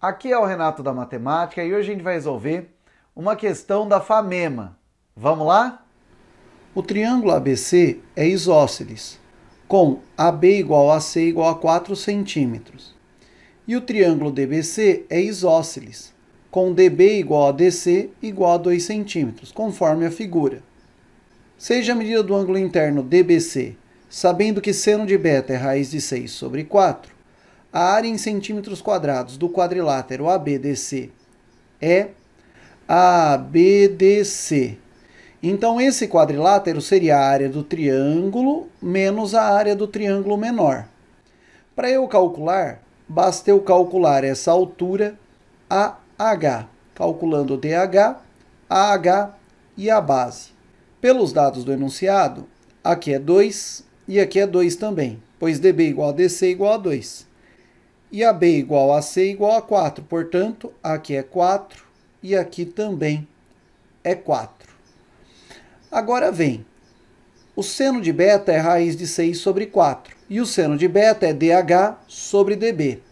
Aqui é o Renato da Matemática e hoje a gente vai resolver uma questão da FAMEMA. Vamos lá? O triângulo ABC é isósceles, com AB igual a C igual a 4 centímetros. E o triângulo DBC é isósceles, com DB igual a DC igual a 2 centímetros, conforme a figura. Seja a medida do ângulo interno DBC, sabendo que seno de beta é raiz de 6 sobre 4, a área em centímetros quadrados do quadrilátero ABDC é ABDC. Então, esse quadrilátero seria a área do triângulo menos a área do triângulo menor. Para eu calcular, basta eu calcular essa altura AH, calculando DH, AH e a base. Pelos dados do enunciado, aqui é 2 e aqui é 2 também, pois dB igual a dc igual a 2. E a B igual a C igual a 4. Portanto, aqui é 4 e aqui também é 4. Agora vem, o seno de beta é raiz de 6 sobre 4. E o seno de beta é dH sobre dB.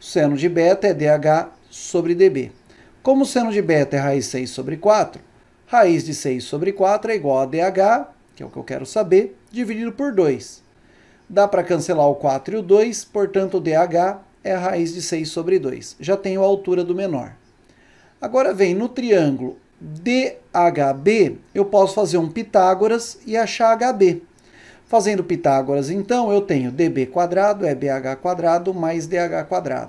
O seno de beta é dH sobre dB. Como o seno de beta é raiz de 6 sobre 4, raiz de 6 sobre 4 é igual a dH, que é o que eu quero saber, dividido por 2. Dá para cancelar o 4 e o 2, portanto, dH é a raiz de 6 sobre 2. Já tenho a altura do menor. Agora vem no triângulo DHB, eu posso fazer um Pitágoras e achar HB. Fazendo Pitágoras, então, eu tenho db é bh mais dh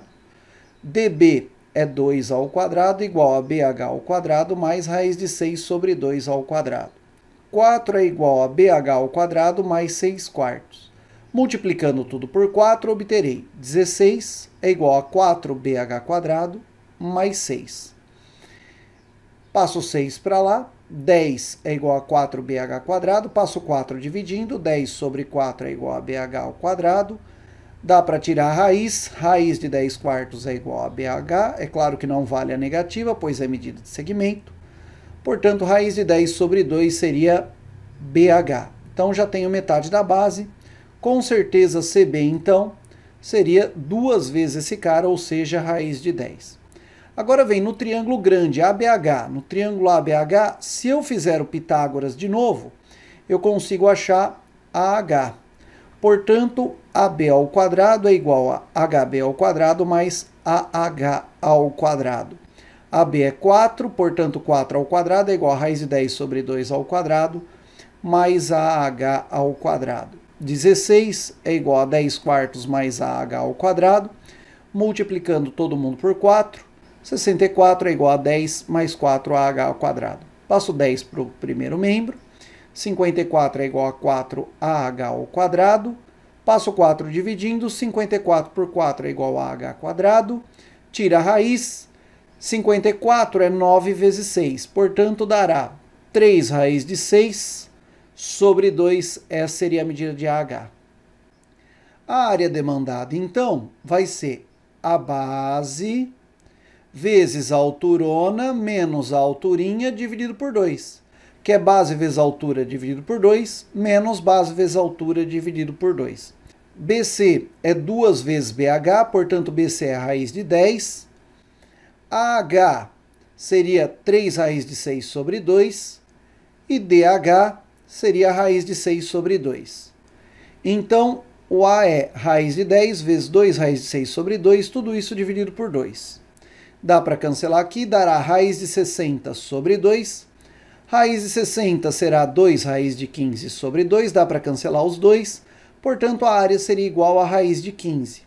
db é 2 ao quadrado igual a bh ao quadrado mais raiz de 6 sobre 2 ao quadrado. 4 é igual a bh ao quadrado mais 6 quartos. Multiplicando tudo por 4, obterei 16 é igual a 4bh mais 6. Passo 6 para lá, 10 é igual a 4bh, passo 4 dividindo, 10 sobre 4 é igual a bh ao quadrado. Dá para tirar a raiz, raiz de 10 quartos é igual a bh, é claro que não vale a negativa, pois é medida de segmento. Portanto, raiz de 10 sobre 2 seria bh. Então, já tenho metade da base, com certeza, CB, então, seria duas vezes esse cara, ou seja, raiz de 10. Agora vem no triângulo grande ABH. No triângulo ABH, se eu fizer o Pitágoras de novo, eu consigo achar AH. Portanto, AB ao quadrado é igual a HB ao quadrado mais AH ao quadrado. AB é 4, portanto 4 ao quadrado é igual a raiz de 10 sobre 2 ao quadrado mais AH ao quadrado. 16 é igual a 10 quartos mais AH ao quadrado. Multiplicando todo mundo por 4, 64 é igual a 10 mais 4AH ao quadrado. Passo 10 para o primeiro membro. 54 é igual a 4AH ao quadrado. Passo 4 dividindo. 54 por 4 é igual a h ao quadrado. Tira a raiz. 54 é 9 vezes 6, portanto dará 3 raiz de 6 sobre 2, essa é, seria a medida de AH. A área demandada, então, vai ser a base vezes a alturona menos a alturinha dividido por 2, que é base vezes altura dividido por 2, menos base vezes altura dividido por 2. BC é 2 vezes BH, portanto BC é a raiz de 10. AH seria 3 raiz de 6 sobre 2. E DH seria a raiz de 6 sobre 2. Então, o A é raiz de 10 vezes 2 raiz de 6 sobre 2, tudo isso dividido por 2. Dá para cancelar aqui, dará raiz de 60 sobre 2. Raiz de 60 será 2 raiz de 15 sobre 2, dá para cancelar os dois. Portanto, a área seria igual à raiz de 15.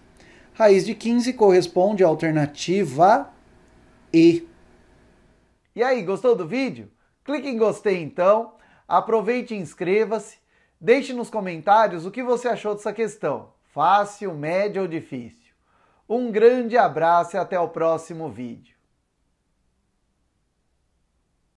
Raiz de 15 corresponde à alternativa E. E aí, gostou do vídeo? Clique em gostei então. Aproveite e inscreva-se. Deixe nos comentários o que você achou dessa questão: fácil, média ou difícil. Um grande abraço e até o próximo vídeo.